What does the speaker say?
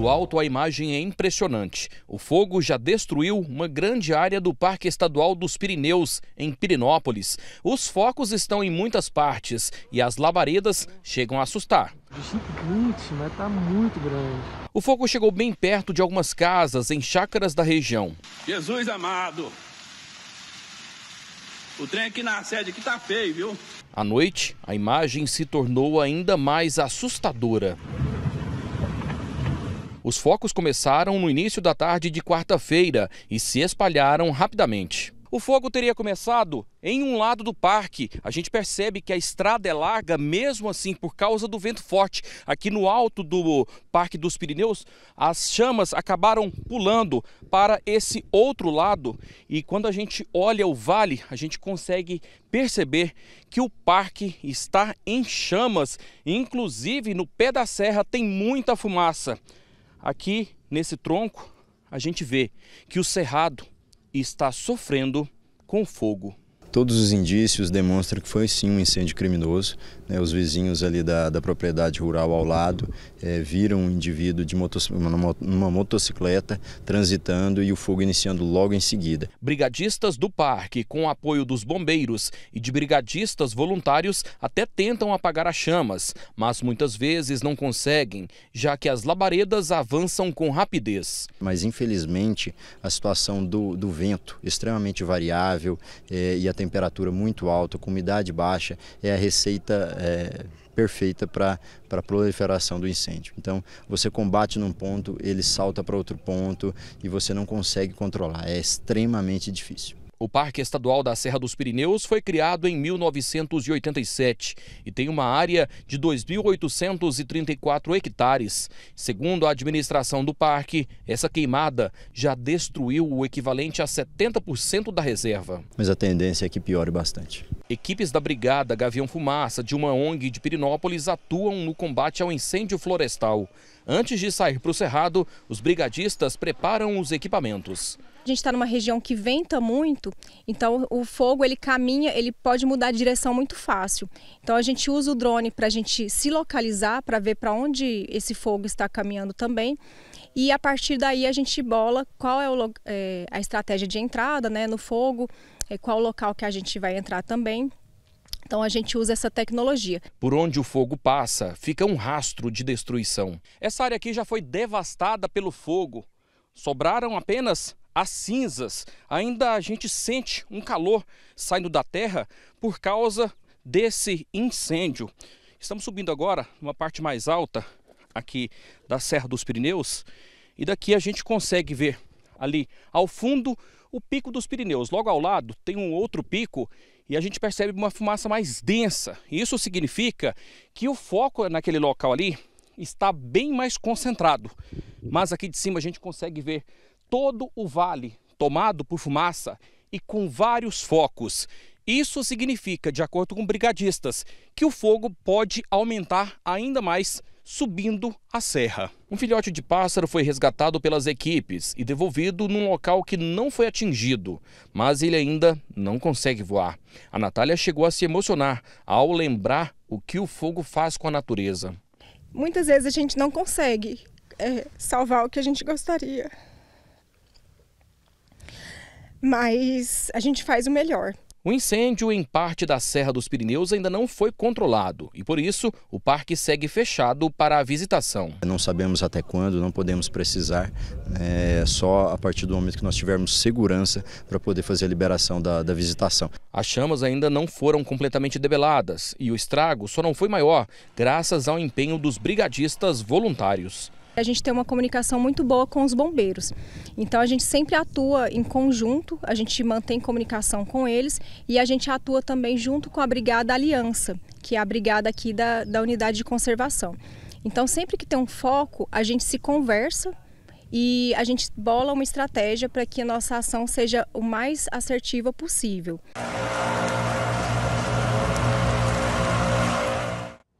Do alto, a imagem é impressionante. O fogo já destruiu uma grande área do Parque Estadual dos Pirineus, em Pirinópolis. Os focos estão em muitas partes e as labaredas chegam a assustar. Gigante, mas tá muito grande. O fogo chegou bem perto de algumas casas em chácaras da região. Jesus amado, o trem aqui na sede aqui tá feio, viu? À noite, a imagem se tornou ainda mais assustadora. Os focos começaram no início da tarde de quarta-feira e se espalharam rapidamente. O fogo teria começado em um lado do parque. A gente percebe que a estrada é larga, mesmo assim, por causa do vento forte. Aqui no alto do Parque dos Pirineus, as chamas acabaram pulando para esse outro lado. E quando a gente olha o vale, a gente consegue perceber que o parque está em chamas. Inclusive, no pé da serra tem muita fumaça. Aqui nesse tronco, a gente vê que o cerrado está sofrendo com fogo. Todos os indícios demonstram que foi sim um incêndio criminoso. Né? Os vizinhos ali da, da propriedade rural ao lado é, viram um indivíduo de motos numa, motocicleta transitando e o fogo iniciando logo em seguida. Brigadistas do parque, com o apoio dos bombeiros e de brigadistas voluntários, até tentam apagar as chamas, mas muitas vezes não conseguem, já que as labaredas avançam com rapidez. Mas infelizmente a situação do, do vento, extremamente variável é, e até temperatura muito alta, com umidade baixa, é a receita é, perfeita para a proliferação do incêndio. Então, você combate num ponto, ele salta para outro ponto e você não consegue controlar. É extremamente difícil. O Parque Estadual da Serra dos Pirineus foi criado em 1987 e tem uma área de 2.834 hectares. Segundo a administração do parque, essa queimada já destruiu o equivalente a 70% da reserva. Mas a tendência é que piore bastante. Equipes da Brigada Gavião Fumaça, de uma ONG de Pirinópolis, atuam no combate ao incêndio florestal. Antes de sair para o Cerrado, os brigadistas preparam os equipamentos gente está numa região que venta muito, então o fogo ele caminha, ele pode mudar de direção muito fácil. Então a gente usa o drone para a gente se localizar, para ver para onde esse fogo está caminhando também. E a partir daí a gente bola qual é, o, é a estratégia de entrada né, no fogo, é, qual o local que a gente vai entrar também. Então a gente usa essa tecnologia. Por onde o fogo passa, fica um rastro de destruição. Essa área aqui já foi devastada pelo fogo. Sobraram apenas as cinzas. Ainda a gente sente um calor saindo da terra por causa desse incêndio. Estamos subindo agora numa parte mais alta aqui da Serra dos Pirineus e daqui a gente consegue ver ali ao fundo o Pico dos Pirineus. Logo ao lado tem um outro pico e a gente percebe uma fumaça mais densa. Isso significa que o foco naquele local ali está bem mais concentrado mas aqui de cima a gente consegue ver todo o vale tomado por fumaça e com vários focos. Isso significa, de acordo com brigadistas, que o fogo pode aumentar ainda mais subindo a serra. Um filhote de pássaro foi resgatado pelas equipes e devolvido num local que não foi atingido, mas ele ainda não consegue voar. A Natália chegou a se emocionar ao lembrar o que o fogo faz com a natureza. Muitas vezes a gente não consegue é, salvar o que a gente gostaria. Mas a gente faz o melhor. O incêndio em parte da Serra dos Pirineus ainda não foi controlado e, por isso, o parque segue fechado para a visitação. Não sabemos até quando, não podemos precisar, né? é só a partir do momento que nós tivermos segurança para poder fazer a liberação da, da visitação. As chamas ainda não foram completamente debeladas e o estrago só não foi maior graças ao empenho dos brigadistas voluntários a gente tem uma comunicação muito boa com os bombeiros. Então a gente sempre atua em conjunto, a gente mantém comunicação com eles e a gente atua também junto com a Brigada Aliança, que é a brigada aqui da, da unidade de conservação. Então sempre que tem um foco, a gente se conversa e a gente bola uma estratégia para que a nossa ação seja o mais assertiva possível.